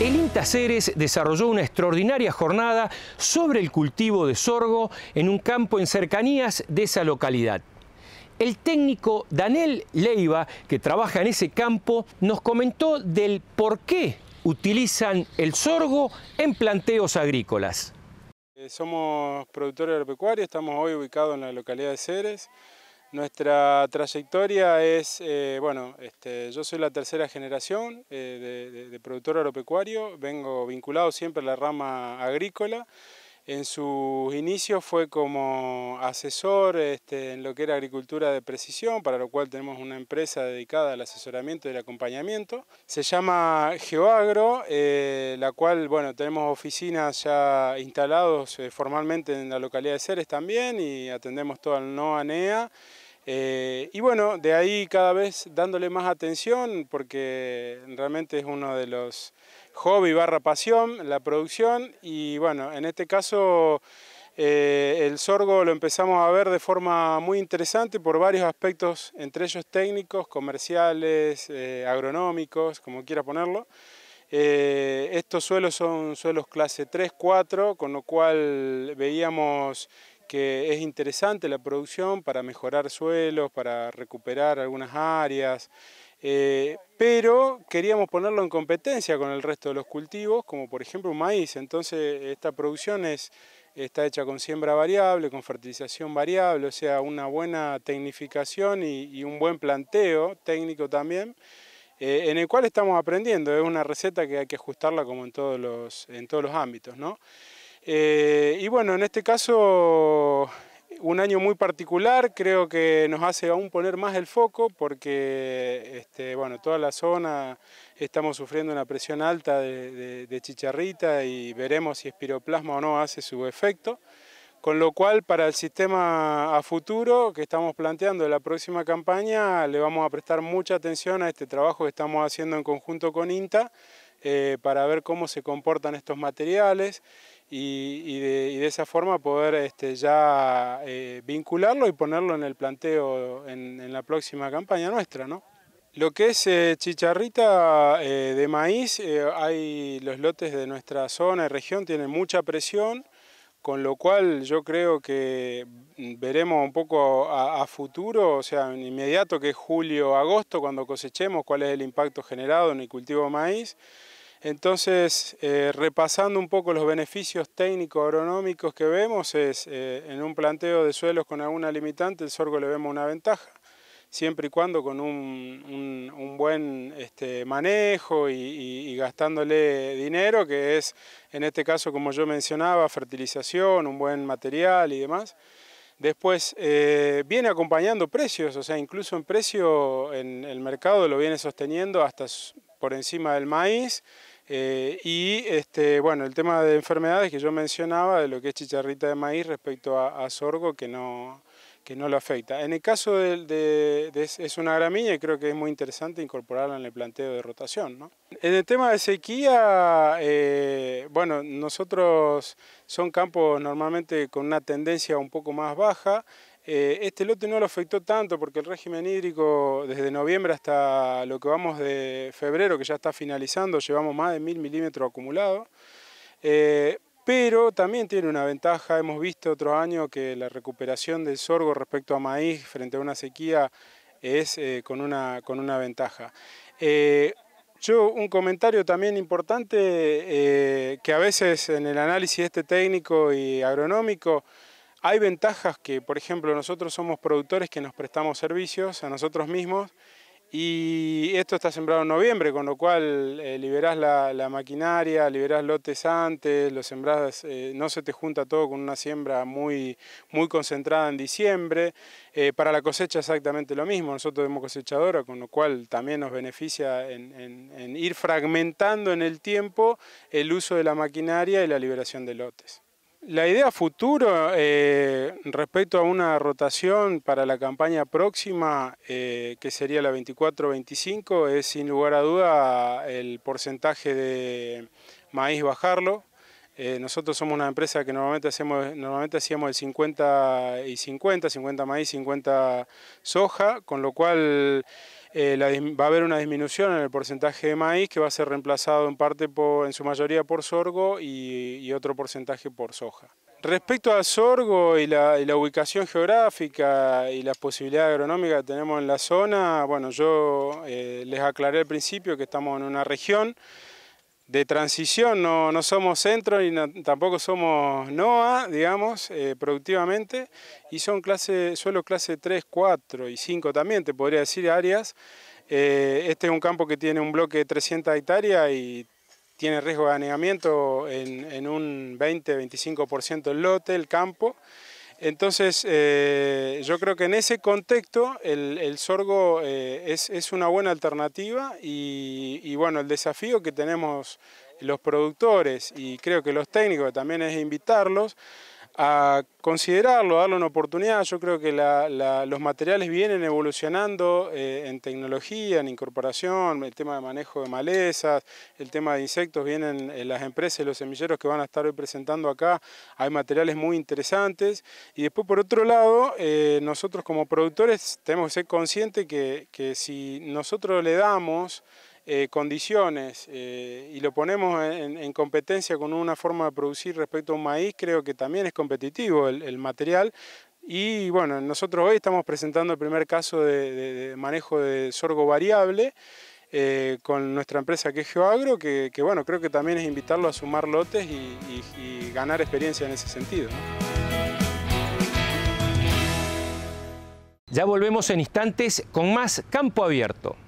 El Inta Ceres desarrolló una extraordinaria jornada sobre el cultivo de sorgo en un campo en cercanías de esa localidad. El técnico Daniel Leiva, que trabaja en ese campo, nos comentó del por qué utilizan el sorgo en planteos agrícolas. Eh, somos productores agropecuarios, estamos hoy ubicados en la localidad de Ceres, nuestra trayectoria es, eh, bueno, este, yo soy la tercera generación eh, de, productor agropecuario, vengo vinculado siempre a la rama agrícola. En sus inicios fue como asesor este, en lo que era agricultura de precisión, para lo cual tenemos una empresa dedicada al asesoramiento y al acompañamiento. Se llama Geoagro, eh, la cual bueno, tenemos oficinas ya instalados formalmente en la localidad de Ceres también y atendemos toda el nea eh, y bueno, de ahí cada vez dándole más atención porque realmente es uno de los hobby barra pasión, la producción y bueno, en este caso eh, el sorgo lo empezamos a ver de forma muy interesante por varios aspectos, entre ellos técnicos, comerciales, eh, agronómicos, como quiera ponerlo. estos suelos son suelos clase 3, 4, con lo cual veíamos que es interesante la producción para mejorar suelos, para recuperar algunas áreas, eh, pero queríamos ponerlo en competencia con el resto de los cultivos, como por ejemplo un maíz. Entonces esta producción es, está hecha con siembra variable, con fertilización variable, o sea, una buena tecnificación y, un buen planteo técnico también. Eh, en el cual estamos aprendiendo, es una receta que hay que ajustarla como en todos los, en todos los ámbitos. ¿no? Eh, y bueno, en este caso un año muy particular, creo que nos hace aún poner más el foco porque este, bueno, toda la zona estamos sufriendo una presión alta de, chicharrita y veremos si espiroplasma o no hace su efecto. Con lo cual, para el sistema a futuro que estamos planteando de la próxima campaña, le vamos a prestar mucha atención a este trabajo que estamos haciendo en conjunto con INTA eh, para ver cómo se comportan estos materiales y, de, esa forma poder este, ya eh, vincularlo y ponerlo en el planteo en, la próxima campaña nuestra. ¿no? Lo que es eh, chicharrita eh, de maíz, hay los lotes de nuestra zona y región tienen mucha presión, con lo cual yo creo que veremos un poco a, futuro, o sea, en inmediato que es julio, agosto, cuando cosechemos, cuál es el impacto generado en el cultivo de maíz. Entonces, eh, repasando un poco los beneficios técnicos agronómicos que vemos, es eh, en un planteo de suelos con alguna limitante, el sorgo le vemos una ventaja, siempre y cuando con un, buen este, manejo y, gastándole dinero, que es, en este caso, como yo mencionaba, fertilización, un buen material y demás. Después eh, viene acompañando precios, o sea, incluso en precio en el mercado lo viene sosteniendo hasta por encima del maíz. Eh, y este, bueno, el tema de enfermedades que yo mencionaba, de lo que es chicharrita de maíz respecto a, sorgo, que no, que no lo afecta. En el caso de, es una gramínea, y creo que es muy interesante incorporarla en el planteo de rotación. En el tema de sequía, eh, bueno, nosotros son campos normalmente con una tendencia un poco más baja, eh, este lote no lo afectó tanto porque el régimen hídrico desde noviembre hasta lo que vamos de febrero, que ya está finalizando, llevamos más de mil milímetros acumulados. Eh, pero también tiene una ventaja, hemos visto otros años que la recuperación del sorgo respecto a maíz frente a una sequía es eh, con, una, ventaja. yo un comentario también importante que a veces en el análisis este técnico y agronómico hay ventajas que, por ejemplo, nosotros somos productores que nos prestamos servicios a nosotros mismos y esto está sembrado en noviembre, con lo cual eh, liberás la, maquinaria, liberás lotes antes, los sembrás, eh, no se te junta todo con una siembra muy, muy concentrada en diciembre. Eh, para la cosecha exactamente lo mismo, nosotros tenemos cosechadora, con lo cual también nos beneficia en ir fragmentando en el tiempo el uso de la maquinaria y la liberación de lotes. La idea futuro eh, respecto a una rotación para la campaña próxima, eh, que sería la 24-25, es sin lugar a duda el porcentaje de maíz bajarlo. Eh, nosotros somos una empresa que normalmente, hacemos, normalmente hacíamos el 50 y 50, 50 maíz, 50 soja, con lo cual eh, va a haber una disminución en el porcentaje de maíz que va a ser reemplazado en parte, en su mayoría, por sorgo y, otro porcentaje por soja. Respecto al sorgo y la, ubicación geográfica y las posibilidades agronómicas que tenemos en la zona, bueno, yo eh, les aclaré al principio que estamos en una región de transición, no, somos centro y tampoco somos NOA, digamos, eh, productivamente, y son clase, suelo clase 3, 4 y 5 también, te podría decir, áreas. Eh, este es un campo que tiene un bloque de 300 hectáreas y tiene riesgo de anegamiento en, en un 20-25% el lote, el campo. Entonces, eh, yo creo que en ese contexto el, sorgo eh, es, una buena alternativa y, y, bueno, el desafío que tenemos los productores y creo que los técnicos también es invitarlos a considerarlo, a darle una oportunidad. Yo creo que los materiales vienen evolucionando eh, en tecnología, en incorporación, el tema de manejo de malezas, el tema de insectos, vienen eh, las empresas los semilleros que van a estar hoy presentando acá, hay materiales muy interesantes. Y después, por otro lado, eh, nosotros como productores tenemos que ser conscientes que si nosotros le damos... Eh, condiciones eh, y lo ponemos en, competencia con una forma de producir respecto a un maíz, creo que también es competitivo el, material. Y bueno, nosotros hoy estamos presentando el primer caso de, manejo de sorgo variable eh, con nuestra empresa que es Geoagro, que, bueno, creo que también es invitarlo a sumar lotes y, ganar experiencia en ese sentido. Ya volvemos en instantes con más Campo Abierto.